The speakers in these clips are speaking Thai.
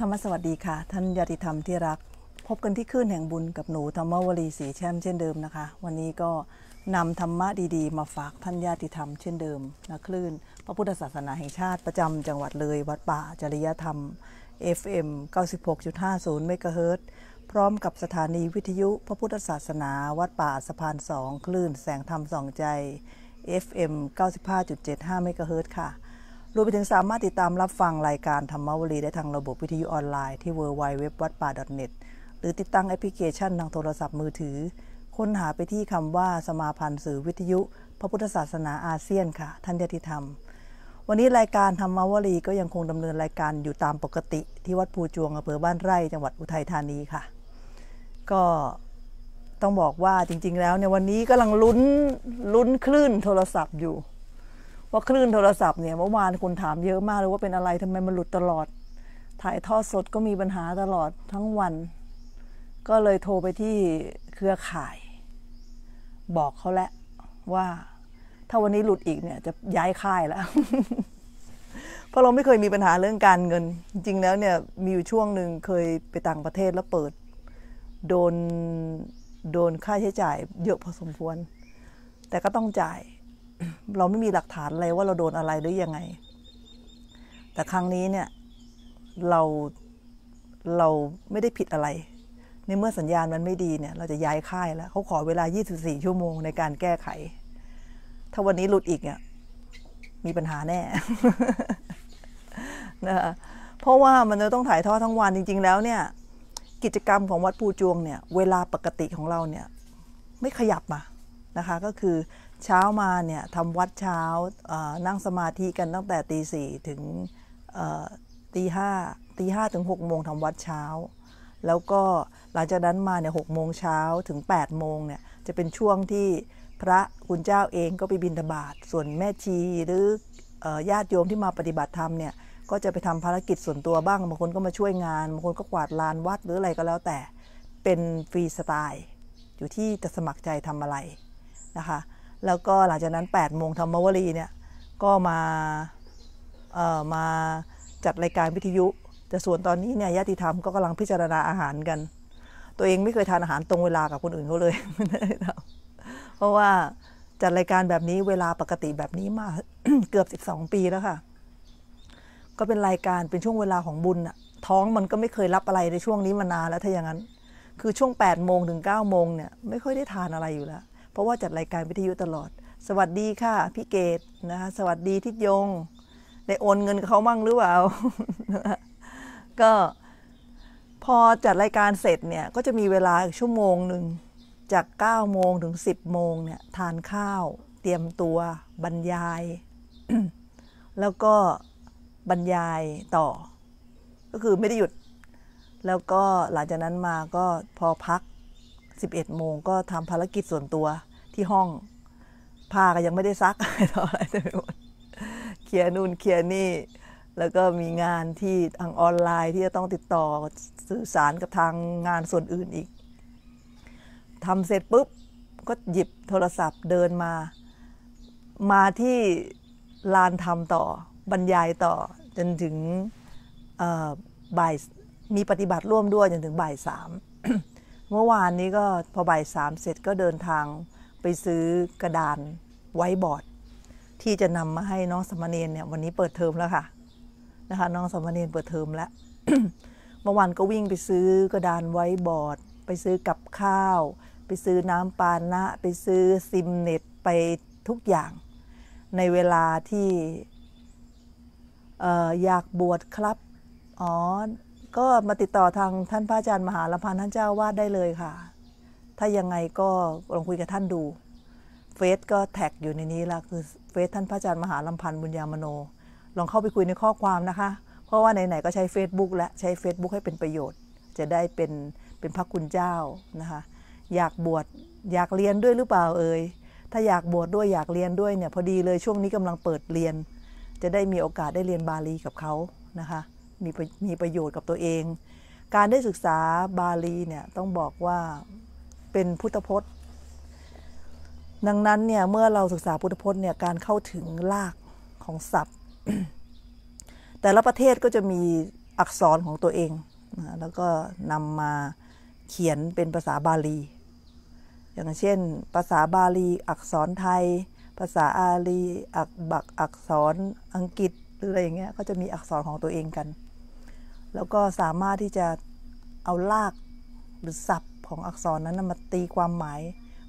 ธรรมสวัสดีค่ะ ท่านยติธรรมที่รัก พบกันที่คลื่นแห่งบุญกับหนูธรรมวลีสีแช่มเช่นเดิมนะคะ วันนี้ก็นำธรรมะดีๆ มาฝากท่านญาติธรรมเช่นเดิมนะคลื่น พระพุทธศาสนาแห่งชาติประจำจังหวัดเลยวัดป่าจริยธรรม FM 96.50เมกะเฮิรตพร้อมกับสถานีวิทยุพระพุทธศาสนาวัดป่าสะพานสองคลื่น แสงธรรมสองใจ FM 95.75เมกะเฮิรตค่ะรวมไปถึงสามารถติดตามรับฟังรายการธรรมวลีได้ทางระบบวิทยุออนไลน์ที่ w w w วัดป่า .net หรือติดตั้งแอปพลิเคชันทางโทรศัพท์มือถือ ค้นหาไปที่คำว่าสมาพันธ์สื่อวิทยุ พระพุทธศาสนาอาเซียนค่ะ ท่านยติธรรม วันนี้รายการธรรมวลีก็ยังคงดำเนินรายการอยู่ตามปกติที่วัดภูจวงอำเภอบ้านไร่จังหวัดอุทัยธานีค่ะ ก็ต้องบอกว่าจริงๆ แล้วในวันนี้กำลังลุ้นลุ้นคลื่นโทรศัพท์อยู่ว่าคลื่นโทรศัพท์เนี่ยเมื่อวานคนถามเยอะมากเลยว่าเป็นอะไรทำไมมันหลุดตลอด ถ่ายทอดสดก็มีปัญหาตลอดทั้งวัน ก็เลยโทรไปที่เครือข่าย บอกเขาแล้วว่า ถ้าวันนี้หลุดอีกเนี่ย จะย้ายค่ายแล้วเพราะเราไม่เคยมีปัญหาเรื่องการเงิน จริงๆแล้วเนี่ยมีอยู่ช่วงหนึ่งเคยไปต่างประเทศแล้วเปิดโดนโดนค่าใช้จ่ายเยอะพอสมควร แต่ก็ต้องจ่ายเราไม่มีหลักฐานอะไรว่าเราโดนอะไรหรือยังไง แต่ครั้งนี้เนี่ย เราเราไม่ได้ผิดอะไร ในเมื่อสัญญาณมันไม่ดีเนี่ย เราจะย้ายค่ายแล้ว เขาขอเวลา 24 ชั่วโมงในการแก้ไข ถ้าวันนี้หลุดอีกเนี่ย มีปัญหาแน่นะเพราะว่ามันจะต้องถ่ายทอดทั้งวันจริง ๆ แล้วเนี่ย กิจกรรมของวัดปูจวงเนี่ยเวลาปกติของเราเนี่ย ไม่ขยับมานะคะ ก็คือเช้ามาเนี่ยทำวัดเช้านั่งสมาธิกันตั้งแต่ตีสี่ถึงตีห้าตีห้าถึงหกโมงทำวัดเช้า แล้วก็หลังจากนั้นมาเนี่ยหกโมงเช้าถึงแปดโมงเนี่ยจะเป็นช่วงที่พระคุณเจ้าเองก็ไปบิณฑบาตส่วนแม่ชีหรือญาติโยมที่มาปฏิบัติธรรมเนี่ยก็จะไปทำภารกิจส่วนตัวบ้างบางคนก็มาช่วยงานบางคนก็กวาดลานวัดหรืออะไรก็แล้วแต่เป็นฟรีสไตล์อยู่ที่จะสมัครใจทำอะไรนะคะแล้วก็หลังจากนั้น8ปดโมงธรรมวลีเนี่ยก็มาเอ่อมาจัดรายการวิทยุ แต่ส่วนตอนนี้เนี่ยญาติธรรมก็กำลังพิจารณาอาหารกัน ตัวเองไม่เคยทานอาหารตรงเวลา กับคนอื่นเขาเลย เพราะว่าจัดรายการแบบนี้เวลาปกติแบบนี้มาเกือบ 12 ปีแล้วค่ะ ก็เป็นรายการเป็นช่วงเวลาของบุญอะท้องมันก็ไม่เคยรับอะไรในช่วงนี้มานานแล้วถ้าอย่างนั้น คือช่วง 8 โมงถึง 9 โมงเนี่ยไม่ค่อยได้ทานอะไรอยู่แล้วเพราะว่าจัดรายการวิทยุตลอด สวัสดีค่ะพี่เกดนะคะสวัสดีทิศยงได้โอนเงินเขามั่งหรือเปล่า ก็ พอจัดรายการเสร็จเนี่ย ก็จะมีเวลาชั่วโมงหนึ่ง จาก9โมงถึง 10โมงเนี่ยทานข้าว เตรียมตัวบรรยาย แล้วก็บรรยายต่อ ก็คือไม่ได้หยุด แล้วก็หลังจากนั้นมาก็พอพัก11โมงก็ทำภารกิจส่วนตัวที่ห้องผ้าก็ยังไม่ได้ซักอะไรเต็มไหมดเคลียร์นู่นเคลียร์นี่ แล้วก็มีงานที่ทางออนไลน์ที่จะต้องติดต่อสื่อสารกับทางงานส่วนอื่นอีกทำเสร็จปุ๊บ ก็หยิบโทรศัพท์เดินมามาที่ลานทำต่อบรรยายต่อจนถึงบ่ายมีปฏิบัติร่วมด้วยจนถึงบ่ายสามเมื่อวานนี้ก็พอบ่ายสามเสร็จก็เดินทาง ไปซื้อกระดานไว้บอร์ดที่จะนำมาให้น้องสมนีนเนี่ยวันนี้เปิดเทอมแล้วค่ะนะคะน้องสมานีนเปิดเทอมแล้ว เมื่อวานก็วิ่งไปซื้อกระดานไว้บอร์ดไปซื้อกับข้าว ไปซื้อน้ำปานะ ไปซื้อซิมเน็ตไปทุกอย่าง ในเวลาที่อยากบวชครับอ๋อก็มาติดต่อทางท่านพระอาจารย์มหาลพันธ์ท่านเจ้าวาดได้เลยค่ะ ถ้ายังไงก็ลองคุยกับท่านดูเฟซก็แท็กอยู่ในนี้ละคือเฟซท่านพระอาจารย์มหาลพันธ์บุญญามโน ลองเข้าไปคุยในข้อความนะคะ เพราะว่าไหนๆก็ใช้ Facebook และใช้ Facebook ให้เป็นประโยชน์ จะได้เป็นเป็นพระคุณเจ้านะคะ อยากบวชอยากเรียนด้วยหรือเปล่าเอ่ยถ้าอยากบวชดด้วยอยากเรียนด้วยเนี่ยพอดีเลยช่วงนี้กำลังเปิดเรียน จะได้มีโอกาสได้เรียนบาลีกับเขานะคะมีมีประโยชน์กับตัวเอง การได้ศึกษาบาลีเนี่ยต้องบอกว่าเป็นพุทธพจน์ ดังนั้นเนี่ย เมื่อเราศึกษาพุทธพจน์เนี่ยการเข้าถึงรากของศัพท์แต่ละประเทศก็จะมีอักษรของตัวเองนะแล้วก็นำมาเขียนเป็นภาษาบาลีอย่างเช่นภาษาบาลีอักษรไทย ภาษาอาลีอักบักอักษรอังกฤษหรืออะไรอย่างเงี้ยก็จะมีอักษรของตัวเองกันแล้วก็สามารถที่จะเอาลากหรือศัพท์ของอักษรนั้นมาตีความหมาย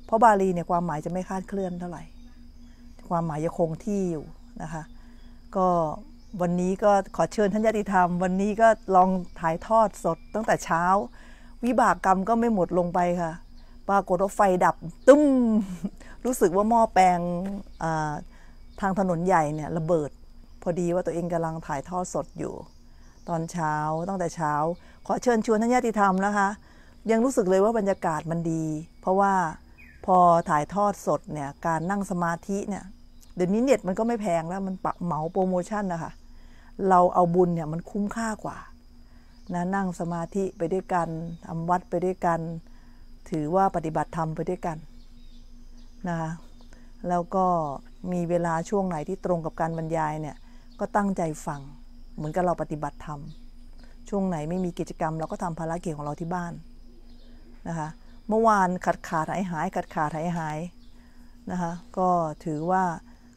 เพราะบาลีเนี่ยความหมายจะไม่คาดเคลื่อนเท่าไหร่ ความหมายจะคงที่อยู่นะคะ ก็วันนี้ก็ขอเชิญท่านญาติธรรม วันนี้ก็ลองถ่ายทอดสดตั้งแต่เช้า วิบากกรรมก็ไม่หมดลงไปค่ะ ปรากฏว่าไฟดับตุ้ม รู้สึกว่าหม้อแปลงทางถนนใหญ่เนี่ยระเบิด พอดีว่าตัวเองกำลังถ่ายทอดสดอยู่ตอนเช้าตั้งแต่เช้าขอเชิญชวนท่านญาติธรรมนะคะ ยังรู้สึกเลยว่าบรรยากาศมันดี เพราะว่าพอถ่ายทอดสดเนี่ย การนั่งสมาธิเนี่ย เดี๋ยวนี้เน็ตมันก็ไม่แพงแล้วมันปักเหมาโปรโมชั่นนะคะเราเอาบุญเนี่ยมันคุ้มค่ากว่านะนั่งสมาธิไปด้วยกันทำวัดไปด้วยกัน ถือว่าปฏิบัติธรรมไปด้วยกันนะคะแล้วก็มีเวลาช่วงไหนที่ตรงกับการบรรยายเนี่ยก็ตั้งใจฟังเหมือนกับเราปฏิบัติธรรมช่วงไหนไม่มีกิจกรรมเราก็ทำภารกิจของเราที่บ้าน นะคะเมื่อวานขัดขาดหายหายขัดขาดหายหายนะคะก็ถือว่า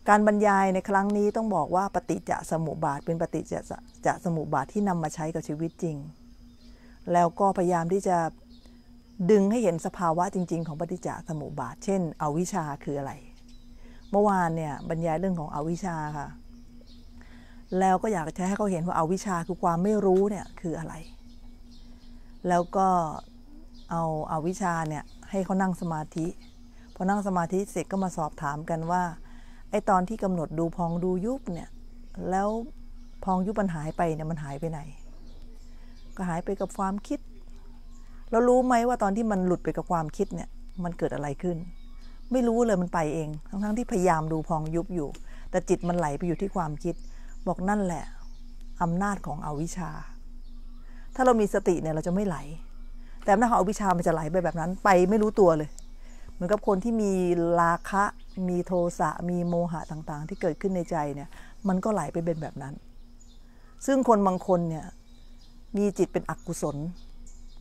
การบรรยายในครั้งนี้ต้องบอกว่าปฏิจจสมุปบาทเป็นปฏิจจสมุปบาทที่นำมาใช้กับชีวิตจริง แล้วก็พยายามที่จะดึงให้เห็นสภาวะจริงๆของปฏิจจสมุปบาทเช่น อวิชชาคืออะไร เมื่อวานเนี่ยบรรยายเรื่องของอวิชชาค่ะแล้วก็อยากจะให้เขาเห็นว่าเอาวิชาคือความไม่รู้เนี่ยคืออะไร แล้วก็เอาเอาวิชาเนี่ยให้เขานั่งสมาธิ พอนั่งสมาธิเสร็จก็มาสอบถามกันว่าไอตอนที่กำหนดดูพองดูยุบเนี่ย แล้วพองยุบมันหายไปเนี่ยมันหายไปไหน ก็หายไปกับความคิด เรารู้ไหมว่าตอนที่มันหลุดไปกับความคิดเนี่ยมันเกิดอะไรขึ้น ไม่รู้เลยมันไปเองทั้งๆที่พยายามดูพองยุบอยู่ แต่จิตมันไหลไปอยู่ที่ความคิดบอก นั่นแหละอำนาจของอวิชชา ถ้าเรามีสติเนี่ย เราจะไม่ไหล แต่อำนาจของอวิชชามันจะไหลไปแบบนั้นไปไม่รู้ตัวเลย เหมือนกับคนที่มีราคะ มีโทสะ มีโมหะต่างๆ ที่เกิดขึ้นในใจเนี่ยมันก็ไหลไปเป็นแบบนั้น ซึ่งคนบางคนเนี่ย มีจิตเป็นอกุศล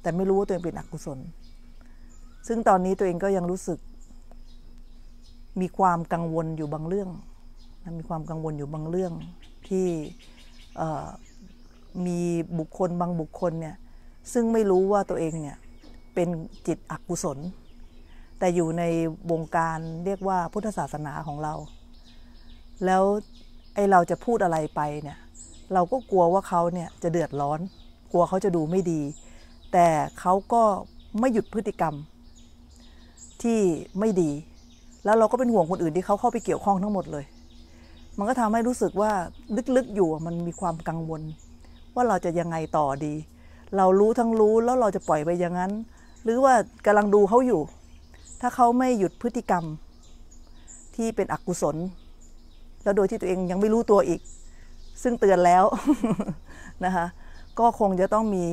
แต่ไม่รู้ว่าตัวเองเป็นอกุศล ซึ่งตอนนี้ตัวเองก็ยังรู้สึกมีความกังวลอยู่บางเรื่อง มีความกังวลอยู่บางเรื่องที่มีบุคคลบางบุคคลเนี่ยซึ่งไม่รู้ว่าตัวเองเนี่ยเป็นจิตอกุศล แต่อยู่ในวงการเรียกว่าพุทธศาสนาของเรา แล้วไอเราจะพูดอะไรไปเนี่ยเราก็กลัวว่าเขาเนี่ยจะเดือดร้อนกลัวเขาจะดูไม่ดี แต่เขาก็ไม่หยุดพฤติกรรมที่ไม่ดี แล้วเราก็เป็นห่วงคนอื่นที่เขาเข้าไปเกี่ยวข้องทั้งหมดเลยมันก็ทำให้รู้สึกว่าลึกๆอยู่มันมีความกังวล ว่าเราจะยังไงต่อดี เรารู้ทั้งรู้แล้วเราจะปล่อยไปอย่างนั้น หรือว่ากำลังดูเขาอยู่ ถ้าเขาไม่หยุดพฤติกรรม ที่เป็นอกุศล แล้วโดยที่ตัวเองยังไม่รู้ตัวอีก ซึ่งเตือนแล้วนะคะก็คงจะต้องมี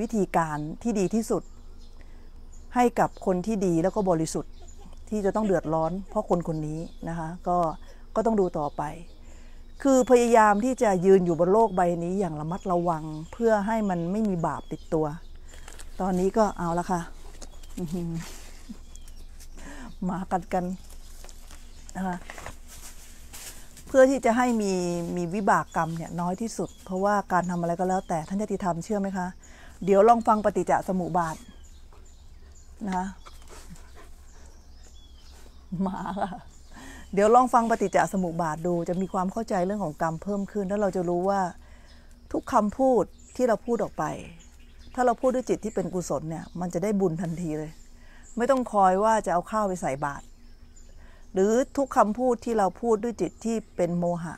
วิธีการที่ดีที่สุด ให้กับคนที่ดีแล้วก็บริสุทธิ์ที่จะต้องเดือดร้อน เพราะคนคนนี้นะคะ ก็ก็ต้องดูต่อไป คือพยายามที่จะยืนอยู่บนโลกใบนี้อย่างระมัดระวัง เพื่อให้มันไม่มีบาปติดตัว ตอนนี้ก็เอาละค่ะมากัดกันนะคะ เพื่อที่จะให้มีมีวิบากกรรมเนี่ย น้อยที่สุด เพราะว่าการทำอะไรก็แล้ว แต่ท่านจะติธรรมเชื่อไหมคะ เดี๋ยวลองฟังปฏิจจสมุปบาท นะคะมาค่ะเดี๋ยวลองฟังปฏิจจสมุปบาทดูจะมีความเข้าใจเรื่องของกรรมเพิ่มขึ้นแล้วเราจะรู้ว่า ทุกคำพูดที่เราพูดออกไป ถ้าเราพูดด้วยจิตที่เป็นกุศลเนี่ยมันจะได้บุญทันทีเลย ไม่ต้องคอยว่าจะเอาข้าวไปใส่บาตรหรือทุกคำพูดที่เราพูดด้วยจิตที่เป็นโมหะ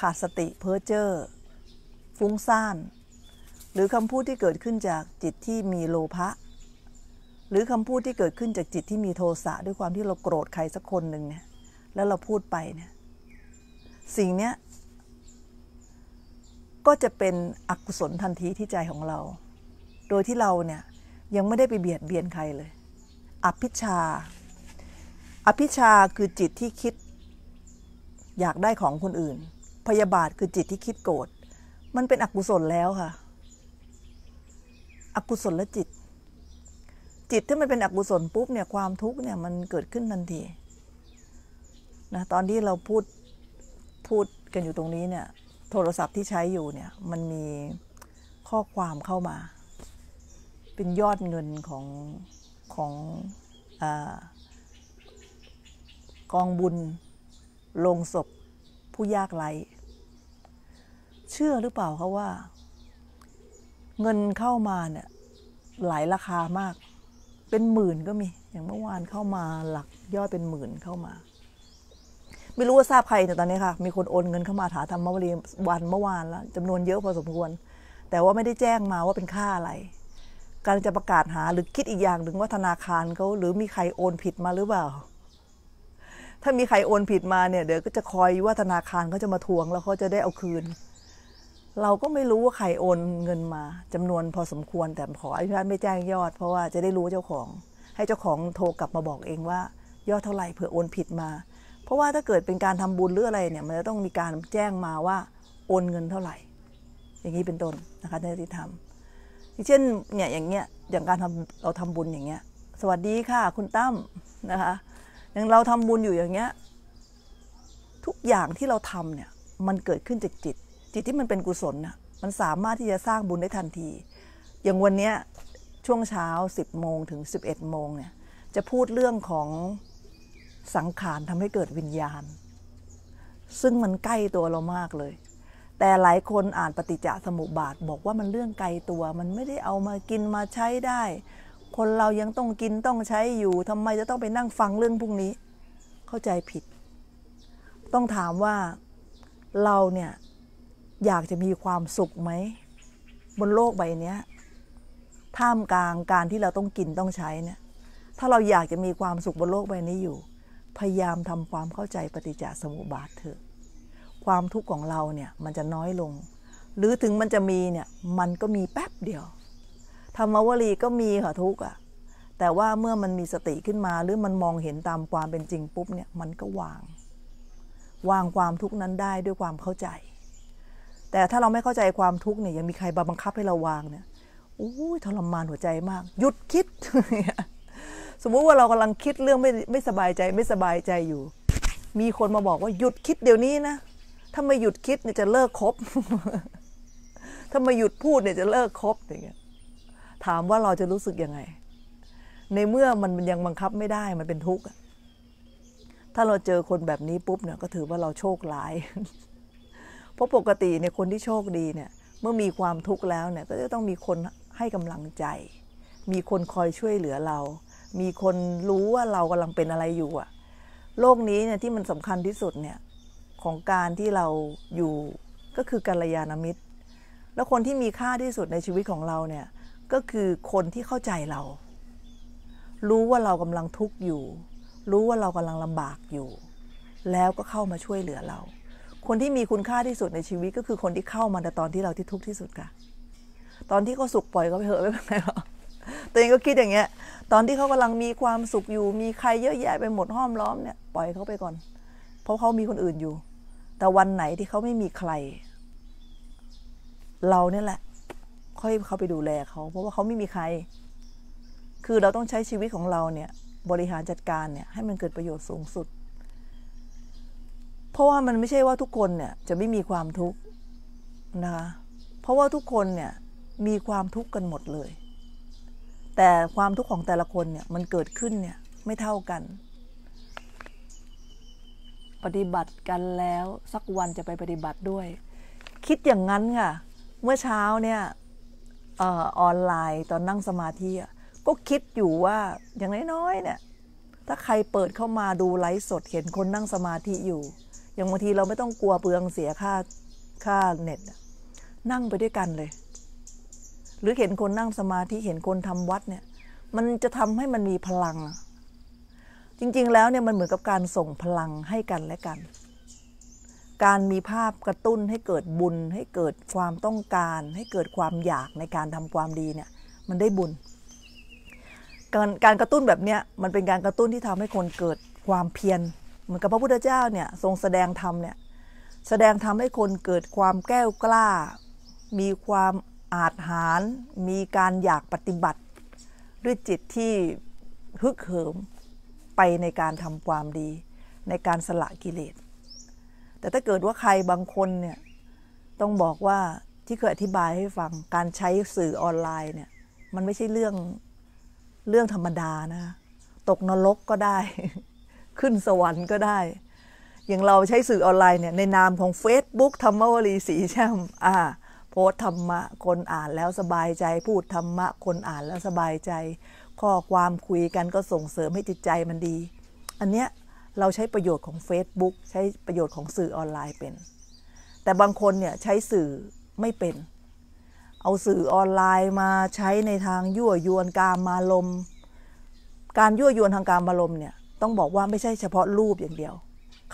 ขาดสติเพ้อเจ้อฟุ้งซ่านหรือคำพูดที่เกิดขึ้นจากจิตที่มีโลภะหรือคำพูดที่เกิดขึ้นจากจิตที่มีโทสะด้วยความที่เราโกรธใครสักคนหนึ่งเนี่ยแล้วเราพูดไปเนี่ยสิ่งเนี้ย ก็จะเป็นอกุศลทันทีที่ใจของเรา โดยที่เราเนี่ยยังไม่ได้ไปเบียดเบียนใครเลย อภิชาอภิชาคือจิตที่คิด อยากได้ของคนอื่น พยาบาทคือจิตที่คิดโกรธมันเป็นอกุศลแล้วค่ะอกุศลและจิต จิตที่มันเป็นอกุศลปุ๊บเนี่ยความทุกข์เนี่ยมันเกิดขึ้นทันทีนะตอนที่เราพูดพูดกันอยู่ตรงนี้เนี่ย โทรศัพท์ที่ใช้อยู่เนี่ย มันมีข้อความเข้ามา เป็นยอดเงินของของอกองบุญลงศพผู้ยากไร้ เชื่อหรือเปล่าเขาว่า เงินเข้ามาเนี่ย หลายราคามาก เป็นหมื่นก็มี อย่างเมื่อวานเข้ามาหลักยอดเป็นหมื่นเข้ามาไม่รู้ว่าทราบใครแต่ตอนนี้ค่ะ มีคนโอนเงินเข้ามาถาธรรมวรีวันเมื่อวานแล้วจำนวนเยอะพอสมควรแต่ว่าไม่ได้แจ้งมาว่าเป็นค่าอะไร การจะประกาศหาหรือคิดอีกอย่างหนึ่งว่าธนาคารเขาหรือมีใครโอนผิดมาหรือเปล่า ถ้ามีใครโอนผิดมาเนี่ยเดี๋ยวก็จะคอยว่าธนาคารเขาจะมาทวง แล้วเขาจะได้เอาคืน เราก็ไม่รู้ว่าใครโอนเงินมา จำนวนพอสมควรแต่ขออนุญาตไม่แจ้งยอด เพราะว่าจะได้รู้เจ้าของ ให้เจ้าของโทรกลับมาบอกเองว่า ยอดเท่าไหร่เผื่อโอนผิดมาเพราะว่าถ้าเกิดเป็นการทำบุญหรืออะไรเนี่ย มันจะต้องมีการแจ้งมาว่าโอนเงินเท่าไหร่ อย่างนี้เป็นต้นนะคะในที่ทำเช่นเนี่ยอย่างเงี้ยอย่างการทำเราทำบุญอย่างเงี้ยสวัสดีค่ะ คุณตั้มนะคะอย่างเราทำบุญอยู่อย่างเงี้ยทุกอย่างที่เราทำเนี่ยมันเกิดขึ้นจากจิตจิตที่มันเป็นกุศลนะมันสามารถที่จะสร้างบุญได้ทันที อย่างวันเนี้ยช่วงเช้า10โมงถึง11โมงเนี่ย จะพูดเรื่องของสังขารทำให้เกิดวิญญาณ ซึ่งมันใกล้ตัวเรามากเลย แต่หลายคนอ่านปฏิจจสมุปบาท บอกว่ามันเรื่องไกลตัว มันไม่ได้เอามากินมาใช้ได้ คนเรายังต้องกินต้องใช้อยู่ทำไมจะต้องไปนั่งฟังเรื่องพวกนี้ เข้าใจผิด ต้องถามว่าเราเนี่ยอยากจะมีความสุขไหมบนโลกใบนี้ท่ามกลางการที่เราต้องกินต้องใช้เนี่ย ถ้าเราอยากจะมีความสุขบนโลกใบนี้อยู่พยายามทำความเข้าใจปฏิจจสมุปบาทเถอะ ความทุกข์ของเราเนี่ยมันจะน้อยลง หรือถึงมันจะมีเนี่ยมันก็มีแป๊บเดียว ธรรมวลีก็มีค่ะทุกข์อ่ะแต่ว่าเมื่อมันมีสติขึ้นมาหรือมันมองเห็นตามความเป็นจริงปุ๊บเนี่ยมันก็วาง วางความทุกข์นั้นได้ด้วยความเข้าใจ แต่ถ้าเราไม่เข้าใจความทุกข์เนี่ย ยังมีใครบังคับให้เราวางเนี่ยอู้ทรมานหัวใจมากหยุดคิดสมมุติว่าเรากำลังคิดเรื่องไม่ไม่สบายใจไม่สบายใจอยู่ มีคนมาบอกว่าหยุดคิดเดี๋ยวนี้นะ ถ้าไม่หยุดคิดเนี่ยจะเลิกคบ ถ้าไม่หยุดพูดเนี่ยจะเลิกคบอย่างเงี้ยถามว่าเราจะรู้สึกยังไง ในเมื่อมันยังบังคับไม่ได้มันเป็นทุกข์ถ้าเราเจอคนแบบนี้ปุ๊บเนี่ย ก็ถือว่าเราโชคร้าย เพราะปกติเนี่ยคนที่โชคดีเนี่ย เมื่อมีความทุกข์แล้วเนี่ย ก็จะต้องมีคนให้กำลังใจ มีคนคอยช่วยเหลือเรามีคนรู้ว่าเรากำลังเป็นอะไรอยู่อะโลกนี้เนี่ยที่มันสำคัญที่สุดเนี่ยของการที่เราอยู่ ก็คือกัลยาณมิตร แล้วคนที่มีค่าที่สุดในชีวิตของเราเนี่ยก็คือคนที่เข้าใจเรา รู้ว่าเรากำลังทุกข์อยู่ รู้ว่าเรากำลังลำบากอยู่ แล้วก็เข้ามาช่วยเหลือเรา คนที่มีคุณค่าที่สุดในชีวิตก็คือคนที่เข้ามาในตอนที่เราที่ทุกข์ที่สุดค่ะ ตอนที่เขาสุขปล่อยก็ไปเถอะไม่เป็นไรหรอกตัวเองก็คิดอย่างเงี้ยตอนที่เขากำลังมีความสุขอยู่มีใครเยอะแยะไปหมดห้อมล้อมเนี่ย ปล่อยเขาไปก่อน เพราะเขามีคนอื่นอยู่ แต่วันไหนที่เขาไม่มีใคร เราเนี่ยแหละ ค่อยเขาไปดูแลเขา เพราะว่าเขาไม่มีใคร คือเราต้องใช้ชีวิตของเราเนี่ยบริหารจัดการเนี่ย ให้มันเกิดประโยชน์สูงสุด เพราะว่ามันไม่ใช่ว่าทุกคนเนี่ยจะไม่มีความทุกข์นะคะเพราะว่าทุกคนเนี่ยมีความทุกข์กันหมดเลยแต่ความทุกข์ของแต่ละคนเนี่ย มันเกิดขึ้นเนี่ยไม่เท่ากัน ปฏิบัติกันแล้ว สักวันจะไปปฏิบัติด้วย คิดอย่างนั้นค่ะเมื่อเช้าเนี่ยออนไลน์ตอนนั่งสมาธิก็คิดอยู่ว่าอย่างน้อยๆเนี่ย ถ้าใครเปิดเข้ามาดูไลฟ์สด เห็นคนนั่งสมาธิอยู่ อย่างบางทีเราไม่ต้องกลัวเปลืองเสียค่าค่าเน็ตนั่งไปด้วยกันเลยหรือเห็นคนนั่งสมาธิ เห็นคนทำวัดเนี่ย มันจะทำให้มันมีพลัง จริง ๆ แล้วเนี่ยมันเหมือนกับการส่งพลังให้กันและกัน การมีภาพกระตุ้นให้เกิดบุญให้เกิดความต้องการ ให้เกิดความอยากในการทำความดีเนี่ยมันได้บุญ การการกระตุ้นแบบเนี้ยมันเป็นการกระตุ้นที่ทำให้คนเกิดความเพียร เหมือนกับพระพุทธเจ้าเนี่ยทรงแสดงธรรมเนี่ยแสดงธรรมให้คนเกิดความแก้วกล้า มีความอาจหารมีการอยากปฏิบัติด้วยจิตที่ฮึกเหิมไปในการทำความดี ในการสละกิเลสแต่ถ้าเกิดว่าใครบางคนเนี่ยต้องบอกว่าที่เคยอธิบายให้ฟัง การใช้สื่อออนไลน์เนี่ยมันไม่ใช่เรื่องเรื่องธรรมดานะ ตกนรกก็ได้ ขึ้นสวรรค์ก็ได้ อย่างเราใช้สื่อออนไลน์เนี่ยในนามของ Facebook ธรรมวลีสีแช่มอ่าพสธรรมะคนอ่านแล้วสบายใจ พูดธรรมะคนอ่านแล้วสบายใจ ข้อความคุยกันก็ส่งเสริมให้จิตใจมันดี อันเนี้ยเราใช้ประโยชน์ของ Facebook ใช้ประโยชน์ของสื่อออนไลน์เป็น แต่บางคนเนี่ยใช้สื่อไม่เป็น เอาสื่อออนไลน์มาใช้ในทางยั่วยวนกามมาลมการยั่วยวนทางการมาลมเนี่ยต้องบอกว่าไม่ใช่เฉพาะรูปอย่างเดียว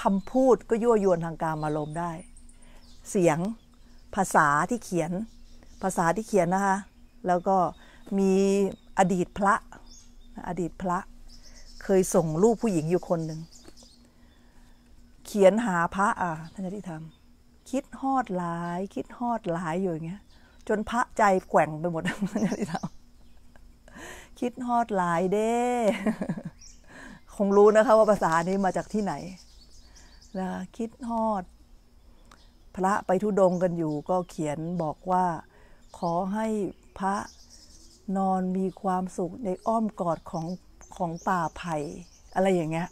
คำพูดก็ยั่วยวนทางการมาลมได้ เสียงภาษาที่เขียนภาษาที่เขียนนะคะ แล้วก็มีอดีตพระ อดีตพระ เคยส่งรูปผู้หญิงอยู่คนหนึ่ง เขียนหาพระ อ่ะท่านที่ทำคิดฮอดหลาย คิดฮอดหลายอยู่อย่างเงี้ย จนพระใจแกว่งไปหมดท่านที่ทำคิดฮอดหลายเด้ คงรู้นะคะว่าภาษานี้มาจากที่ไหนนะคิดฮอดพระไป ทุดง กันอยู่ก็เขียนบอกว่า ขอให้พระนอนมีความสุขในอ้อมกอดของของ ป่าไผ่อะไรอย่าง เงี้ย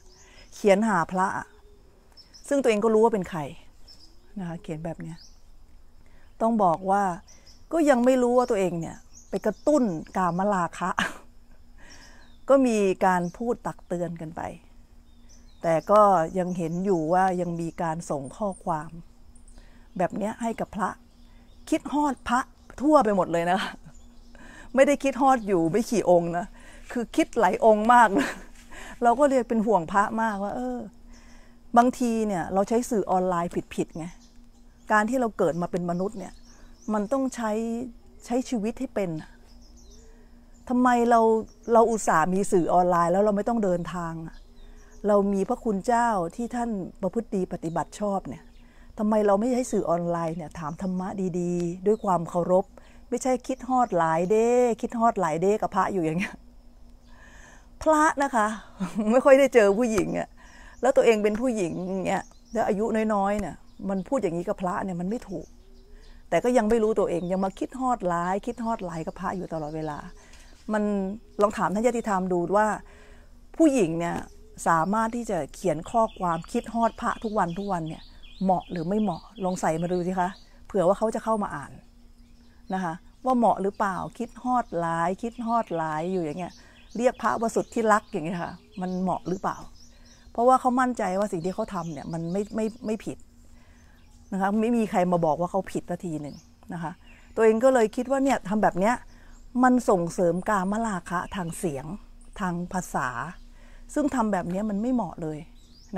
เขียนหาพระ ซึ่งตัวเองก็รู้ว่าเป็น ใครนะคะเขียนแบบ เนี้ย ต้องบอกว่า ก็ยังไม่รู้ว่าตัวเองเนี่ย ไปกระตุ้นกามลาคะ ก็มีการพูดตักเตือนกันไป แต่ก็ยังเห็นอยู่ว่ายังมีการส่งข้อความแบบนี้ให้กับพระคิดฮอดพระทั่วไปหมดเลยนะคะไม่ได้คิดฮอดอยู่ไม่ขี่องค์นะคือคิดหลายองค์มากนะเราก็เรียกเป็นห่วงพระมากว่า เออ บางทีเนี่ยเราใช้สื่อออนไลน์ผิดๆไงการที่เราเกิดมาเป็นมนุษย์เนี่ยมันต้องใช้ใช้ชีวิตให้เป็นทำไมเราเราอุตส่าห์มีสื่อออนไลน์แล้วเราไม่ต้องเดินทางเรามีพระคุณเจ้าที่ท่านประพฤติปฏิบัติชอบเนี่ยทำไมเราไม่ให้สื่อออนไลน์เนี่ยถามธรรมะดีๆ ด้วยความเคารพ ไม่ใช่คิดฮอดหลายเด้คิดฮอดหลายเด้กับพระอยู่อย่างเงี้ยพระนะคะไม่ค่อยได้เจอผู้หญิงอะแล้วตัวเองเป็นผู้หญิงเงี้ยแล้วอายุน้อยๆเนี่ยมันพูดอย่างนี้กับพระเนี่ยมันไม่ถูก แต่ก็ยังไม่รู้ตัวเองยังมาคิดฮอดหลาย คิดฮอดหลายกับพระอยู่ตลอดเวลา มันลองถามท่านญาติธรรมดูว่า ผู้หญิงเนี่ยสามารถที่จะเขียนข้อความคิดฮอดพระทุกวันทุกวันเนี่ยเหมาะหรือไม่เหมาะลองใส่มาดูสิคะเผื่อว่าเขาจะเข้ามาอ่านนะคะ ว่าเหมาะหรือเปล่าคิดฮอดหลาย คิดฮอดหลายอยู่อย่างเงี้ย เรียกพระวสุทธิที่รักอย่างเงี้ยค่ะมันเหมาะหรือเปล่า เพราะว่าเขามั่นใจว่าสิ่งที่เขาทำเนี่ยมันไม่ไม่ไม่ผิด นะคะไม่มีใครมาบอกว่าเขาผิดนาทีหนึ่งนะคะ ตัวเองก็เลยคิดว่าเนี่ยทำแบบเนี้ยมันส่งเสริมกามราคะทางเสียงทางภาษา ซึ่งทำแบบเนี้ยมันไม่เหมาะเลย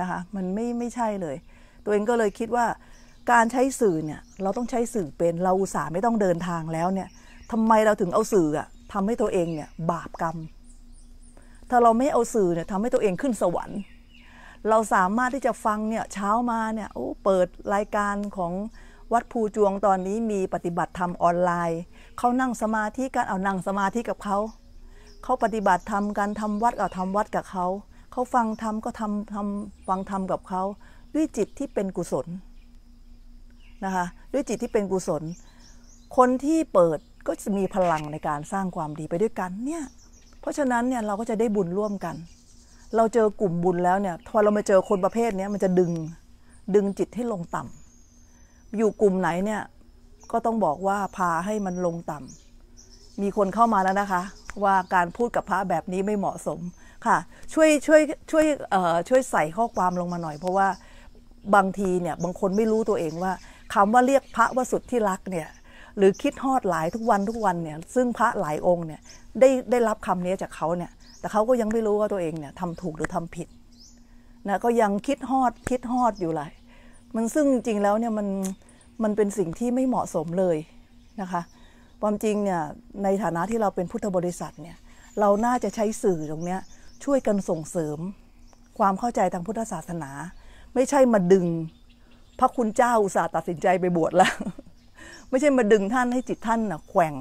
นะคะ มันไม่ไม่ใช่เลยตัวเองก็เลยคิดว่าการใช้สื่อเนี่ยเราต้องใช้สื่อเป็นเราอุตส่าห์ไม่ต้องเดินทางแล้วเนี่ยทำไมเราถึงเอาสื่ออะทำให้ตัวเองเนี่ยบาปกรรม ถ้าเราไม่เอาสื่อเนี่ยทำให้ตัวเองขึ้นสวรรค์เราสามารถที่จะฟังเนี่ยเช้ามาเนี่ยโอ้เปิดรายการของวัดภูจวงตอนนี้มีปฏิบัติธรรมออนไลน์เขานั่งสมาธิกันเอานั่งสมาธิกับเขาเขาปฏิบัติธรรมกันทำวัดกบทำวัดกับเขาเขาฟังธรรมก็ทำทำฟังธรรมกับเขาด้วยจิตที่เป็นกุศลนะคะด้วยจิตที่เป็นกุศล คนที่เปิดก็จะมีพลังในการสร้างความดีไปด้วยกันเนี่ยเพราะฉะนั้นเนี่ยเราก็จะได้บุญร่วมกัน เราเจอกลุ่มบุญแล้วเนี่ย พอเรามาเจอคนประเภทนี้มันจะดึงดึงจิตให้ลงต่ำ อยู่กลุ่มไหนเนี่ย ก็ต้องบอกว่าพาให้มันลงต่ำ มีคนเข้ามาแล้วนะคะ ว่าการพูดกับพระแบบนี้ไม่เหมาะสมค่ะช่วยช่วยช่วยช่วยใส่ข้อความลงมาหน่อยเพราะว่าบางทีเนี่ยบางคนไม่รู้ตัวเองว่า คำว่าเรียกพระว่า สุดที่รักเนี่ยหรือคิดฮอดหลายทุกวันทุกวันเนี่ยซึ่งพระหลายองค์เนี่ยได้ได้รับคํำนี้จากเขาเนี่ยแต่เขาก็ยังไม่รู้ว่าตัวเองเนี่ยทำถูกหรือทำผิดนะก็ยังคิดฮอดคิดฮอดอยู่เลยมันซึ่งจริงแล้วเนี่ยมันมันเป็นสิ่งที่ไม่เหมาะสมเลยนะคะความจริงเนี่ยในฐานะที่เราเป็นพุทธบริษัทเนี่ยเราน่าจะใช้สื่อตรงนี้ช่วยกันส่งเสริม ความเข้าใจทางพุทธศาสนาไม่ใช่มาดึงพระคุณเจ้าอุตส่าห์ตัดสินใจไปบวชแล้ว ไม่ใช่มาดึงท่านให้จิตท่านอะแขว่ง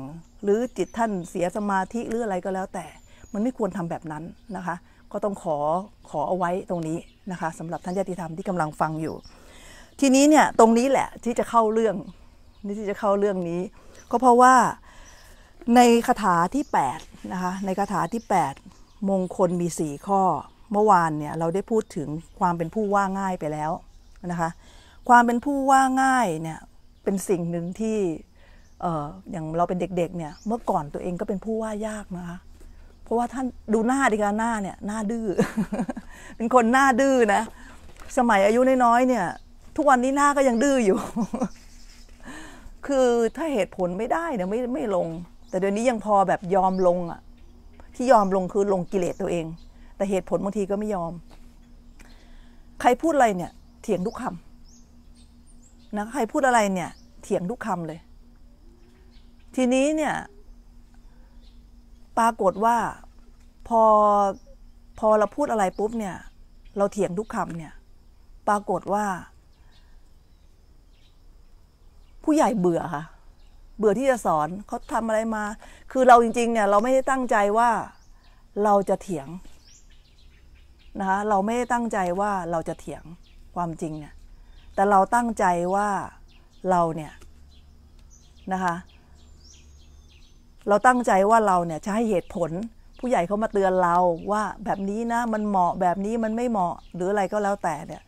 หรือจิตท่านเสียสมาธิหรืออะไรก็แล้วแต่ มันไม่ควรทำแบบนั้นนะคะ ก็ต้องขอขอเอาไว้ตรงนี้นะคะสำหรับท่านญาติธรรมที่กำลังฟังอยู่ ทีนี้เนี่ยตรงนี้แหละที่จะเข้าเรื่องนี่ที่จะเข้าเรื่องนี้ ก็เพราะว่า ในคาถาที่8นะคะในคาถาที่8มงคลมี 4 ข้อเมื่อวานเนี่ยเราได้พูดถึงความเป็นผู้ว่าง่ายไปแล้วนะคะ ความเป็นผู้ว่าง่ายเนี่ย เป็นสิ่งหนึ่งที่อย่างเราเป็นเด็ก ๆ เนี่ยเมื่อก่อนตัวเองก็เป็นผู้ว่ายากนะคะเพราะว่าท่านดูหน้าดิการหน้าเนี่ย หน้าดื้อเป็นคนหน้าดื้อนะ สมัยอายุน้อยๆเนี่ย ทุกวันนี้หน้าก็ยังดื้ออยู่ คือถ้าเหตุผลไม่ได้เนี่ยไม่ไม่ลง แต่เดี๋ยวนี้ยังพอแบบยอมลงอะที่ยอมลงคือลงกิเลสตัวเองแต่เหตุผลบางทีก็ไม่ยอม ใครพูดอะไรเนี่ย เถียงทุกคำนะใครพูดอะไรเนี่ย เถียงทุกคำเลย ทีนี้เนี่ย ปรากฏว่าพอพอเราพูดอะไรปุ๊บ เนี่ย เราเถียงทุกคำเนี่ย ปรากฏว่า ผู้ใหญ่เบื่อค่ะ เบื่อที่จะสอนเขาทำอะไรมา คือเราจริงๆเนี่ย เราไม่ได้ตั้งใจว่าเราจะเถียงนะคะเราไม่ได้ตั้งใจว่าเราจะเถียงความจริงเนี่ยแต่เราตั้งใจว่าเราเนี่ยนะคะ เราตั้งใจว่าเราเนี่ยจะให้เหตุผลผู้ใหญ่เขามาเตือนเราว่าแบบนี้นะ มันเหมาะแบบนี้มันไม่เหมาะหรืออะไรก็แล้วแต่เนี่ย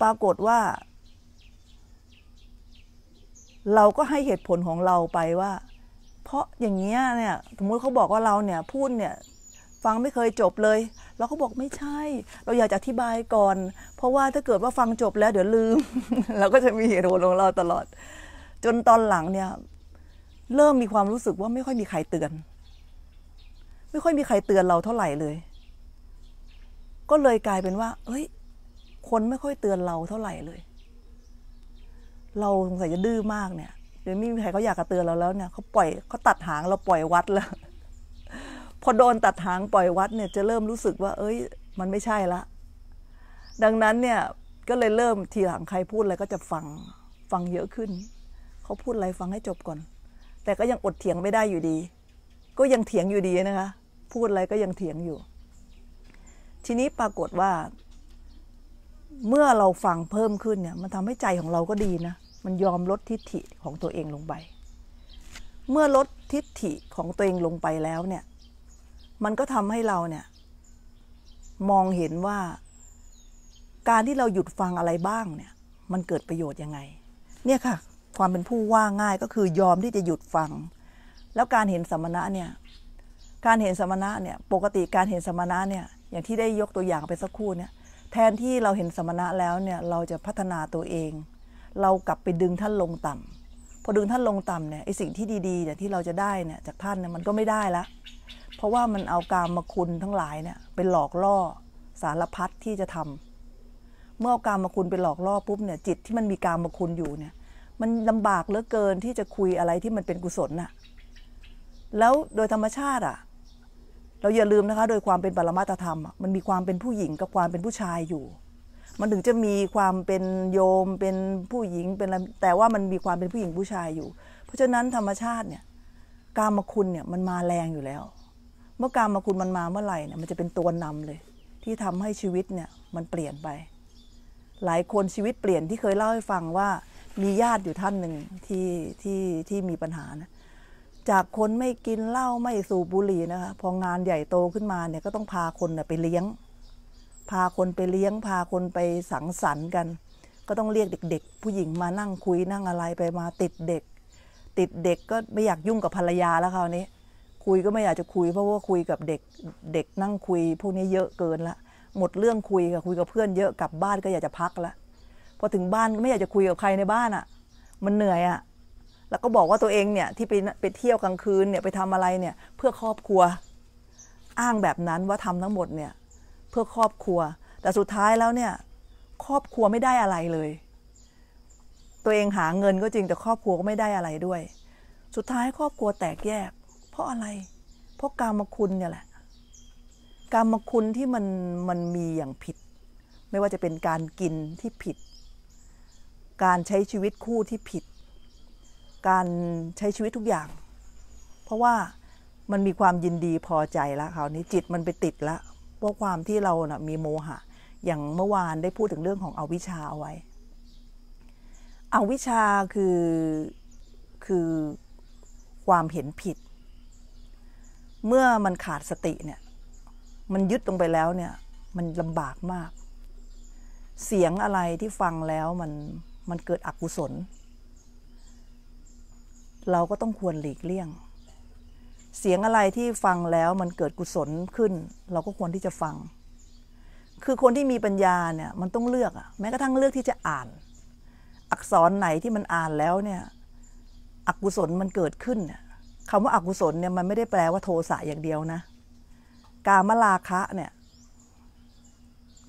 ปรากฏว่า เราก็ให้เหตุผลของเราไปว่า เพราะอย่างเงี้ยเนี่ยสมมติเขาบอกว่าเราเนี่ย พูดเนี่ยฟังไม่เคยจบเลย เราก็บอกไม่ใช่ เราอยากจะอธิบายก่อน เพราะว่าถ้าเกิดว่าฟังจบแล้ว เดี๋ยวลืม เราก็จะมีเหตุผลของเราตลอด จนตอนหลังเนี่ย เริ่มมีความรู้สึกว่าไม่ค่อยมีใครเตือน ไม่ค่อยมีใครเตือนเราเท่าไหร่เลย ก็เลยกลายเป็นว่า เอ้ย คนไม่ค่อยเตือนเราเท่าไหร่เลย เราสงสัยจะดื้อมากเนี่ยเดี๋ยวไม่มีใครเขาอยากกระเตือนเราแล้วเนี่ยเขาปล่อยเขาตัดหาง เราปล่อยวัดแล้วพอโดนตัดหางปล่อยวัดเนี่ยจะเริ่มรู้สึกว่า เอ้ยมันไม่ใช่ละ ดังนั้นเนี่ยก็เลยเริ่มทีหลังใครพูดอะไรก็จะฟังฟังเยอะขึ้น เขาพูดอะไรฟังให้จบก่อนแต่ก็ยังอดเถียงไม่ได้อยู่ดี ก็ยังเถียงอยู่ดีนะคะพูดอะไรก็ยังเถียงอยู่ ทีนี้ปรากฏว่า เมื่อเราฟังเพิ่มขึ้นเนี่ย มันทำให้ใจของเราก็ดีนะมันยอมลดทิฐิของตัวเองลงไป เมื่อลดทิฐิของตัวเองลงไปแล้วเนี่ยมันก็ทำให้เราเนี่ย มองเห็นว่า การที่เราหยุดฟังอะไรบ้างเนี่ย มันเกิดประโยชน์ยังไง เนี่ยค่ะ ความเป็นผู้ว่าง่ายก็คือยอมที่จะหยุดฟัง แล้วการเห็นสมณะเนี่ย การเห็นสมณะเนี่ยปกติการเห็นสมณะเนี่ยอย่างที่ได้ยกตัวอย่างไปสักครู่เนี่ยแทนที่เราเห็นสมณะแล้วเนี่ย เราจะพัฒนาตัวเอง เรากลับไปดึงท่านลงต่ำ พอดึงท่านลงต่ำเนี่ยไอสิ่งที่ดีๆเนี่ยที่เราจะได้เนี่ยจากท่านเนี่ยมันก็ไม่ได้ละเพราะว่ามันเอากามมาคุณทั้งหลายเนี่ยเป็นหลอกล่อสารพัดที่จะทำ เมื่อเอากามมาคุณเป็นหลอกล่อปุ๊บเนี่ยจิตที่มันมีกามมาคุณอยู่เนี่ย มันลำบากเหลือเกินที่จะคุยอะไรที่มันเป็นกุศลน่ะ แล้วโดยธรรมชาติอ่ะเราอย่าลืมนะคะ โดยความเป็นปรมาตธรรมมันมีความเป็นผู้หญิงกับความเป็นผู้ชายอยู่ มันถึงจะมีความเป็นโยมเป็นผู้หญิงเป็นอะไรแต่ว่ามันมีความเป็นผู้หญิงผู้ชายอยู่ เพราะฉะนั้นธรรมชาติเนี่ย กามคุณเนี่ยมันมาแรงอยู่แล้วเมื่อการมาคุณมันมาเมื่อไหร่เนี่ยมันจะเป็นตัวนำเลย ที่ทำให้ชีวิตเนี่ยมันเปลี่ยนไป หลายคนชีวิตเปลี่ยนที่เคยเล่าให้ฟังว่ามีญาติอยู่ท่านหนึ่งที่ที่ที่มีปัญหานะจากคนไม่กินเหล้าไม่สูบบุหรี่นะคะพองานใหญ่โตขึ้นมาเนี่ยก็ต้องพาคนไปเลี้ยง พาคนไปเลี้ยง พาคนไปสังสรรค์กัน ก็ต้องเรียกเด็ก ๆ ผู้หญิงมานั่งคุยนั่งอะไรไปมาติดเด็ก ติดเด็กก็ไม่อยากยุ่งกับภรรยาแล้วคราวนี้คุยก็ไม่อยากจะคุยเพราะว่าคุยกับเด็กเด็กนั่งคุย พวกนี้เยอะเกินละหมดเรื่องคุยกับคุยกับเพื่อนเยอะกลับบ้านก็อยากจะพักละพอถึงบ้านก็ไม่อยากจะคุยกับใครในบ้านอะ่ะ มันเหนื่อยอะ่ะแล้วก็บอกว่าตัวเองเนี่ยที่ไปไปเที่ยวกลางคืนเนี่ยไปทำอะไรเนี่ย เพื่อครอบครัว อ้างแบบนั้นว่าทำทั้งหมดเนี่ย เพื่อครอบครัว แต่สุดท้ายแล้วเนี่ย ครอบครัวไม่ได้อะไรเลย ตัวเองหาเงินก็จริงแต่ครอบครัวก็ไม่ได้อะไรด้วย สุดท้ายครอบครัวแตกแยกเพราะอะไรเพราะกามคุณเนี่ยแหละ กามคุณที่มันมันมีอย่างผิด ไม่ว่าจะเป็นการกินที่ผิด การใช้ชีวิตคู่ที่ผิด การใช้ชีวิตทุกอย่าง เพราะว่ามันมีความยินดีพอใจแล้วคราวนี้จิตมันไปติดละ เพราะความที่เรานะ่ะมีโมหะ อย่างเมื่อวานได้พูดถึงเรื่องของอวิชชา เอาไว้อวิชชาคือ คือความเห็นผิดเมื่อมันขาดสติเนี่ยมันยึดลงไปแล้วเนี่ยมันลำบากมาก เสียงอะไรที่ฟังแล้วมันมันเกิดอกุศลเราก็ต้องควรหลีกเลี่ยง เสียงอะไรที่ฟังแล้วมันเกิดกุศลขึ้น เราก็ควรที่จะฟัง คือคนที่มีปัญญาเนี่ยมันต้องเลือกอะแม้กระทั่งเลือกที่จะอ่าน อักษรไหนที่มันอ่านแล้วเนี่ยอกุศลมันเกิดขึ้นเนี่ยคำว่าอากุศลเนี่ยมันไม่ได้แปลว่าโทสะอย่างเดียวนะกามราคะเนี่ย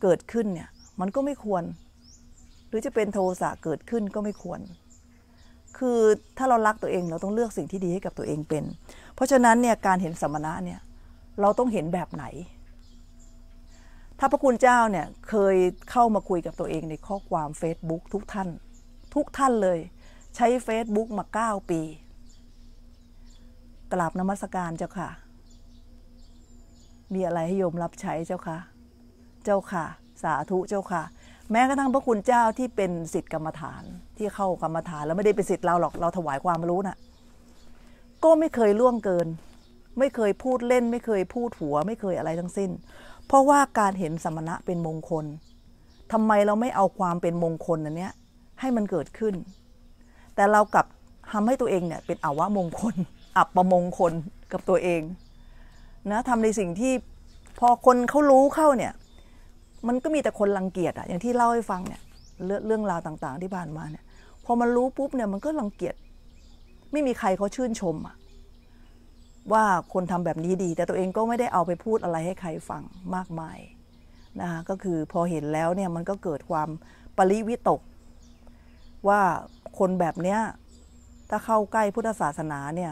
เกิดขึ้นเนี่ยมันก็ไม่ควร หรือจะเป็นโทสะเกิดขึ้นก็ไม่ควร คือถ้าเรารักตัวเองเราต้องเลือกสิ่งที่ดีให้กับตัวเองเป็น เพราะฉะนั้นเนี่ยการเห็นสมณะเนี่ยเราต้องเห็นแบบไหนถ้าพระคุณเจ้าเนี่ยเคยเข้ามาคุยกับตัวเองในข้อความ Facebook ทุกท่าน ทุกท่านเลย ใช้ Facebook มา 9 ปีกราบนมัสการเจ้าค่ะ มีอะไรให้โยมรับใช้เจ้าค่ะ เจ้าค่ะ สาธุเจ้าค่ะ แม้กระทั่งพระคุณเจ้าที่เป็นสิทธิกรรมฐานที่เข้ากรรมฐานแล้วไม่ได้เป็นสิทธิ์เราหรอก เราถวายความรู้นะ่ะ ก็ไม่เคยล่วงเกิน ไม่เคยพูดเล่น ไม่เคยพูดหัว ไม่เคยอะไรทั้งสิ้น เพราะว่าการเห็นสมณะเป็นมงคลทำไมเราไม่เอาความเป็นมงคลอันเนี้ยให้มันเกิดขึ้น แต่เรากลับทำให้ตัวเองเนี่ยเป็นอาวะมงคลอับประมงคลกับตัวเองนะทำในสิ่งที่พอคนเขารู้เข้าเนี่ยมันก็มีแต่คนรังเกียจอะอย่างที่เล่าให้ฟังเนี่ยเรื่องราวต่างๆ ที่ผ่านมาเนี่ย พอมันรู้ปุ๊บเนี่ยมันก็รังเกียจไม่มีใครเขาชื่นชมอะว่าคนทำแบบนี้ดี แต่ตัวเองก็ไม่ได้เอาไปพูดอะไรให้ใครฟังมากมายนะคะก็คือพอเห็นแล้วเนี่ยมันก็เกิดความปริวิตก ว่าคนแบบเนี้ยถ้าเข้าใกล้พุทธศาสนาเนี่ย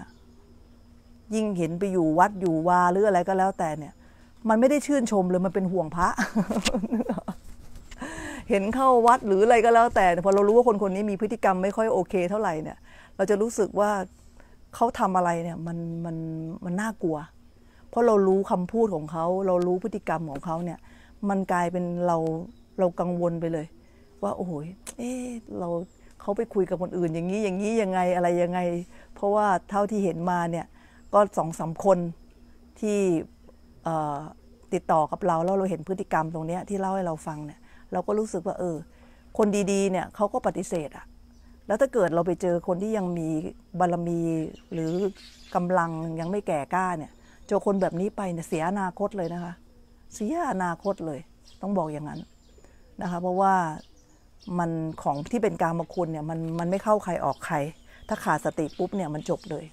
ยิ่ง เห็นไปอยู่วัดอยู่วาหรืออะไรก็แล้วแต่เนี่ย มันไม่ได้ชื่นชมเลยมันเป็นห่วงพระ เห็นเข้าวัดหรืออะไรก็แล้วแต่พอเรารู้ว่าคนคนนี้มีพฤติกรรมไม่ค่อยโอเค เท่าไหร่เนี่ย เราจะรู้สึกว่าเขาทำอะไรเนี่ยมันมันมันน่ากลัว เพราะเรารู้คำพูดของเขา เรารู้พฤติกรรมของเขาเนี่ย มันกลายเป็นเราเรากังวลไปเลย ว่า โอ้ยเอ๊เราเขาไปคุยกับคนอื่น อย่างนี้อย่างนี้ยังไงอะไรยังไง เพราะว่าเท่าที่เห็นมาเนี่ยก็สองสาคนที่ติดต่อกับเราแล้วเราเห็นพฤติกรรมตรงนี้ที่เล่าให้เราฟังเนี่ย เราก็รู้สึกว่าเออ คนดีๆ เนี่ยเขาก็ปฏิเสธอะแล้วถ้าเกิดเราไปเจอคนที่ยังมีบารรมีหรือกำลังยังไม่แก่กล้าเนี่ยเจอคนแบบนี้ไปเนี่ยเสียอนาคตเลยนะคะ เสียอนาคตเลย ต้องบอกอย่างนั้นนะคะเพราะว่ามันของที่เป็นการมคุณเนี่ยมันมันไม่เข้าใครออกใคร ถ้าขาดสติปุ๊บเนี่ยมันจบเลย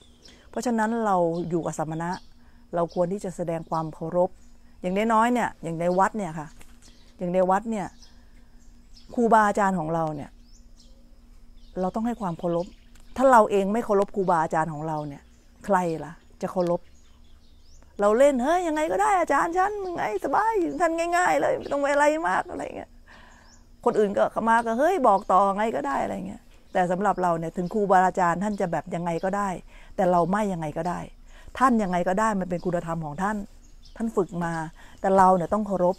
เพราะฉะนั้นเราอยู่กับสมณะ เราควรที่จะแสดงความเคารพ อย่างนน้อยๆเนี่ย อย่างในวัดเนี่ยค่ะ อย่างในวัดเนี่ยครูบาอาจารย์ของเราเนี่ย เราต้องให้ความเคารพ ถ้าเราเองไม่เคารพครูบาอาจารย์ของเราเนี่ย ใครล่ะ จะเคารพ เราเล่น เฮ้ยยังไงก็ได้อาจารย์ฉันยังไงสบายท่านง่าย ๆเลย ไม่ต้องไปอะไรมากอะไรเงี้ย คนอื่นก็มาก็เฮ้ยบอกต่อไงก็ได้อะไรเงี้ย แต่สำหรับเราเนี่ยถึงครูบาอาจารย์ท่านจะแบบยังไงก็ได้แต่เราไม่ยังไงก็ได้ ท่านยังไงก็ได้มันเป็นคุณธรรมของท่าน ท่านฝึกมา แต่เรา เนี่ย ต้องเคารพ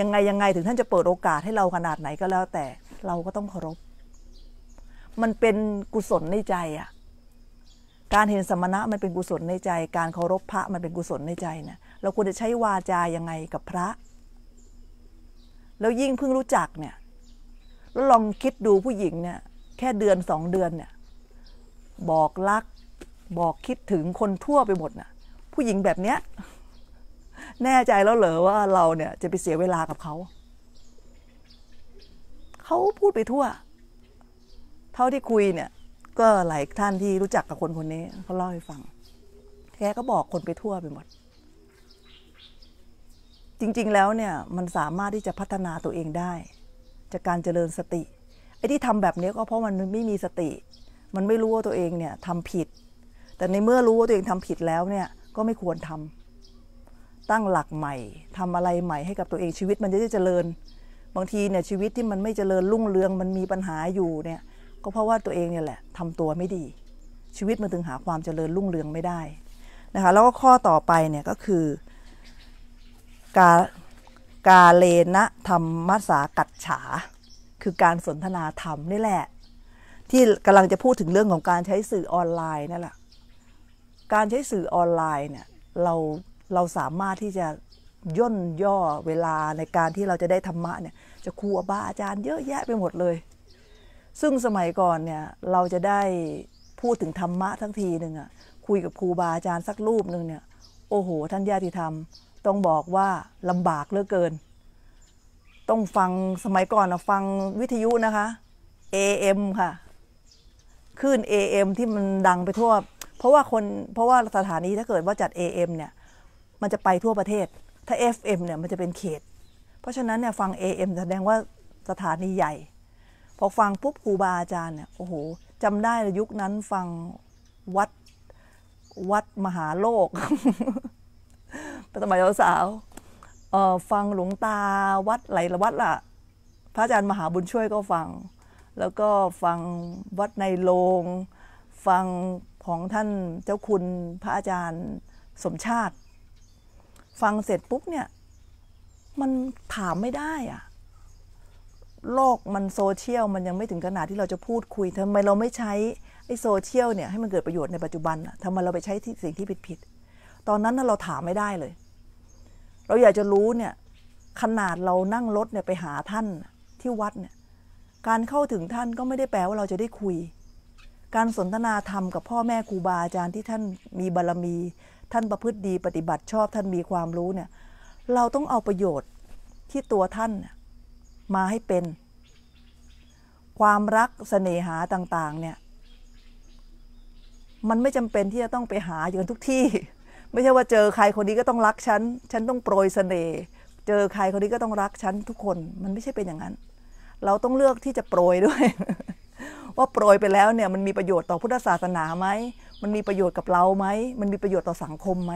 ยังไงยังไง ถึงท่านจะเปิดโอกาสให้เราขนาดไหนก็แล้ว แต่เราก็ต้องเคารพ มันเป็นกุศลในใจอะการเห็นสมณะมันเป็นกุศลในใจ การเคารพพระมันเป็นกุศลในใจเนี่ยเราควรจะใช้วาจายังไงกับพระ แล้วยิ่งเพิ่งรู้จักเนี่ยแล้วลองคิดดูผู้หญิงเนี่ยแค่เดือนสองเดือนเนี่ยบอกรักบอกคิดถึงคนทั่วไปหมดนะ่ะ ผู้หญิงแบบเนี้ยแน่ใจแล้วเหรอว่าเราเนี่ย จะไปเสียเวลากับเขา เขาพูดไปทั่ว เท่าที่คุยเนี่ย ก็หลายท่านที่รู้จักกับคนคนนี้เขาเล่าให้ฟัง แกก็บอกคนไปทั่วไปหมด จริง ๆ แล้วเนี่ยมันสามารถที่จะพัฒนาตัวเองได้ จากการเจริญสติ ไอ้ที่ทำแบบนี้ก็เพราะมันไม่มีสติ มันไม่รู้ว่าตัวเองเนี่ยทำผิดแต่ในเมื่อรู้ว่าตัวเองทำผิดแล้วเนี่ยก็ไม่ควรทำตั้งหลักใหม่ ทำอะไรใหม่ให้กับตัวเองชีวิตมันจะได้เจริญบางทีเนี่ยชีวิตที่มันไม่เจริญรุ่งเรืองมันมีปัญหาอยู่เนี่ยก็เพราะว่าตัวเองเนี่ยแหละทำตัวไม่ดี ชีวิตมันถึงหาความเจริญรุ่งเรืองไม่ได้นะคะแล้วก็ข้อต่อไปเนี่ยก็คือ กากาเลนะธรรมสากัดฉาคือการสนทนาธรรมนี่แหละ ที่กำลังจะพูดถึงเรื่องของการใช้สื่อออนไลน์นั่นแหละการใช้สื่อออนไลน์เนี่ย เราเราสามารถที่จะย่นย่อเวลาในการที่เราจะได้ธรรมะเนี่ย จะครูบาอาจารย์เยอะแยะไปหมดเลย ซึ่งสมัยก่อนเนี่ย เราจะได้พูดถึงธรรมะทั้งทีหนึ่งอะคุยกับครูบาอาจารย์สักรูปหนึ่งเนี่ย โอ้โหท่านญาติธรรม ต้องบอกว่าลำบากเหลือเกิน ต้องฟังสมัยก่อนอะฟังวิทยุนะคะ AM ค่ะขึ้น AM ที่มันดังไปทั่วเพราะว่าคนเพราะว่าสถานีถ้าเกิดว่าจัด AM เนี่ยมันจะไปทั่วประเทศ ถ้า FM เนี่ยมันจะเป็นเขต เพราะฉะนั้นเนี่ยฟัง AM แสดงว่าสถานีใหญ่ พอฟังปุ๊บครูบาอาจารย์เนี่ยโอ้โหจำได้ยุคนั้นฟังวัดวัดมหาโลกสมัยสาวฟังหลวงตาวัดไหลวัดล่ะ พระอาจารย์มหาบุญช่วยก็ฟัง แล้วก็ฟังวัดในโรงฟังของท่านเจ้าคุณพระอาจารย์สมชาติ ฟังเสร็จปุ๊บเนี่ย มันถามไม่ได้อะโลกมันโซเชียล มันยังไม่ถึงขนาดที่เราจะพูดคุยทำไมเราไม่ใช้ไอ้โซเชียลเนี่ย ให้มันเกิดประโยชน์ในปัจจุบันทำไมเราไปใช้ที่สิ่งที่ผิดๆตอนนั้นเราถามไม่ได้เลย เราอยากจะรู้เนี่ย ขนาดเรานั่งรถเนี่ยไปหาท่านที่วัดเนี่ย การเข้าถึงท่านก็ไม่ได้แปลว่าเราจะได้คุยการสนทนาธรรมกับพ่อแม่ครูบาอาจารย์ที่ท่านมีบารรมี ท่านประพฤติดีปฏิบัติชอบท่านมีความรู้เนี่ย เราต้องเอาประโยชน์ที่ตัวท่านมาให้เป็น ความรักสเสน่หาต่าง ๆ เนี่ยมันไม่จำเป็นที่จะต้องไปหาอยู่ทุกที่ ไม่ใช่ว่าเจอใครคนนี้ก็ต้องรักฉัน ฉันต้องโปรยสเสน่ห์เจอใครคนนี้ก็ต้องรักฉันทุกคน มันไม่ใช่เป็นอย่างนั้น เราต้องเลือกที่จะโปรยด้วยว่าโปรยไปแล้วเนี่ยมันมีประโยชน์ต่อพุทธศาสนาไหมมันมีประโยชน์กับเราไหมมันมีประโยชน์ต่อสังคมไหม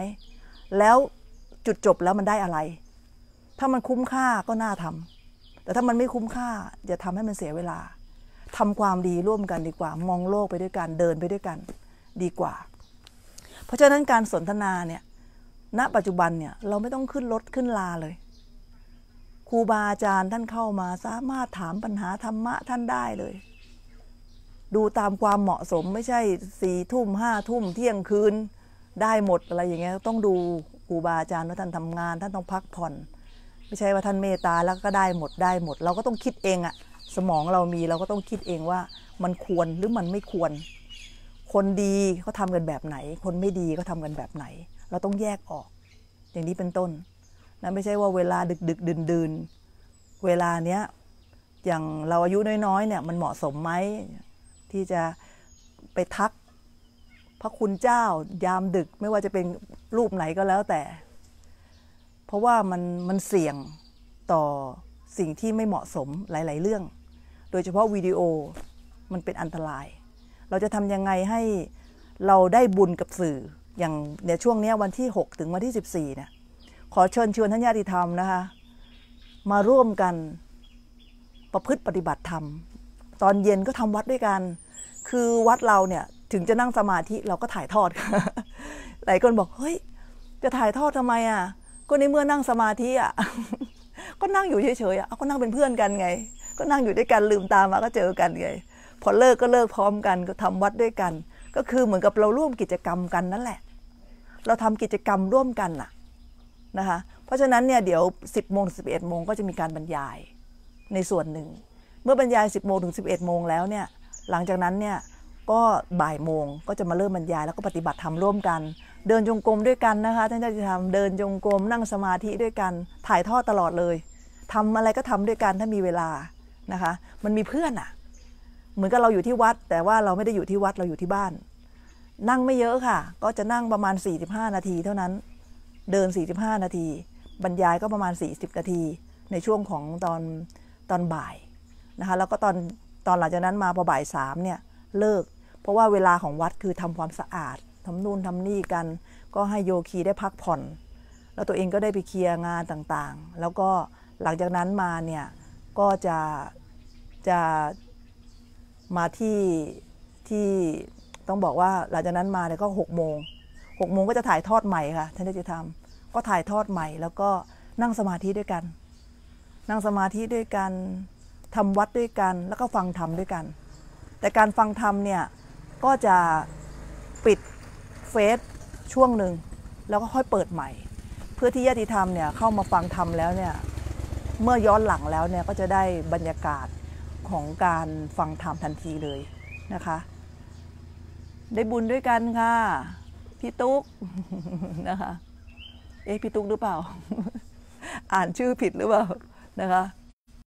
แล้วจุดจบแล้วมันได้อะไร ถ้ามันคุ้มค่าก็น่าทำ แต่ถ้ามันไม่คุ้มค่า อย่าทำให้มันเสียเวลา ทำความดีร่วมกันดีกว่า มองโลกไปด้วยกัน เดินไปด้วยกันดีกว่า เพราะฉะนั้นการสนทนาเนี่ยณปัจจุบันเนี่ยเราไม่ต้องขึ้นรถขึ้นลาเลยครูบาอาจารย์ท่านเข้ามา สามารถถามปัญหาธรรมะท่านได้เลยดูตามความเหมาะสมไม่ใช่สี่ทุ่มห้าทุ่มเที่ยงคืน ได้หมดอะไรอย่างเงี้ยต้องดูครูบาอาจารย์ว่าท่านทำงาน ท่านต้องพักผ่อน ไม่ใช่ว่าท่านเมตตาแล้วก็ได้หมดได้หมด เราก็ต้องคิดเองอะสมองเรามีเราก็ต้องคิดเองว่ามันควรหรือมันไม่ควร คนดีเขาทากันแบบไหน คนไม่ดีเขาทากันแบบไหน เราต้องแยกออก อย่างนี้เป็นต้นนะไม่ใช่ว่าเวลาดึกดึกดื่นดื่นเวลาเนี้ยอย่างเราอายุน้อยๆ เนี่ยมันเหมาะสมไหมที่จะไปทักพระคุณเจ้ายามดึกไม่ว่าจะเป็นรูปไหนก็แล้วแต่ เพราะว่ามันมันเสี่ยงต่อสิ่งที่ไม่เหมาะสมหลาย ๆ เรื่อง โดยเฉพาะวิดีโอมันเป็นอันตราย เราจะทำยังไงให้เราได้บุญกับสื่อ อย่างในช่วงนี้วันที่ 6 ถึงวันที่ 14นี่ย ขอเชิญชวนท่านญาติธรรมนะคะมาร่วมกันประพฤติปฏิบัติธรรมตอนเย็นก็ทำวัดด้วยกัน คือวัดเราเนี่ย ถึงจะนั่งสมาธิเราก็ถ่ายทอดค่ะหลายคนบอกเฮ้ย จะถ่ายทอดทำไมอ่ะ ก็ในเมื่อนั่งสมาธิอ่ะก็นั่งอยู่เฉยๆอ่ะก็นั่งเป็นเพื่อนกันไง ก็นั่งอยู่ด้วยกันลืมตามาก็เจอกันไง พอเลิกก็เลิกพร้อมกันก็ทำวัดด้วยกัน ก็คือเหมือนกับเราร่วมกิจกรรมกันนั่นแหละ เราทำกิจกรรมร่วมกันน่ะนะคะเพราะฉะนั้นเนี่ยเดี๋ยว 10บโมงสิบเอ็ดโมงก็จะมีการบรรยายในส่วนหนึ่งเมื่อบรรยาย10โมงถึง11 โมงแล้วเนี่ย หลังจากนั้นเนี่ยก็บ่ายโมงก็จะมาเริ่มบรรยายแล้วก็ปฏิบัติธรรมร่วมกัน เดินจงกรมด้วยกันนะคะท่านเจ้าจะทำเดินจงกรมนั่งสมาธิด้วยกันถ่ายทอดตลอดเลย ทำอะไรก็ทำด้วยกันถ้ามีเวลานะคะ มันมีเพื่อนอะ่ะเหมือนกับเราอยู่ที่วัด แต่ว่าเราไม่ได้อยู่ที่วัดเราอยู่ที่บ้าน นั่งไม่เยอะค่ะ ก็จะนั่งประมาณ 45 นาที เท่านั้นเดิน45นาที บรรยายก็ประมาณ 40 นาที ในช่วงของตอนตอนบ่ายนะคะแล้วก็ตอนตอนหลังจากนั้นมาพอบ่ายสามเนี่ยเลิก เพราะว่าเวลาของวัดคือทำความสะอาด ทำนู่นทำนี่กัน ก็ให้โยคีได้พักผ่อนแล้วตัวเองก็ได้ไปเคลียร์งานต่างๆ แล้วก็หลังจากนั้นมาเนี่ยก็จะจะมาที่ที่ต้องบอกว่าหลังจากนั้นมาเนี่ยก็หกโมงหกโมงก็จะถ่ายทอดใหม่ค่ะท่านจะทำก็ถ่ายทอดใหม่ แล้วก็นั่งสมาธิด้วยกัน นั่งสมาธิด้วยกันทำวัดด้วยกันแล้วก็ฟังธรรมด้วยกัน แต่การฟังธรรมเนี่ยก็จะปิดเฟซช่วงหนึ่งแล้วก็ค่อยเปิดใหม่ เพื่อที่ญาติธรรมเนี่ยเข้ามาฟังธรรมแล้วเนี่ย เมื่อย้อนหลังแล้วเนี่ย ก็จะได้บรรยากาศของการฟังธรรมทันทีเลยนะคะ ได้บุญด้วยกันค่ะพี่ตุ๊กนะคะเอ๊ะพี่ตุ๊กหรือเปล่า อ่านชื่อผิดหรือเปล่านะคะ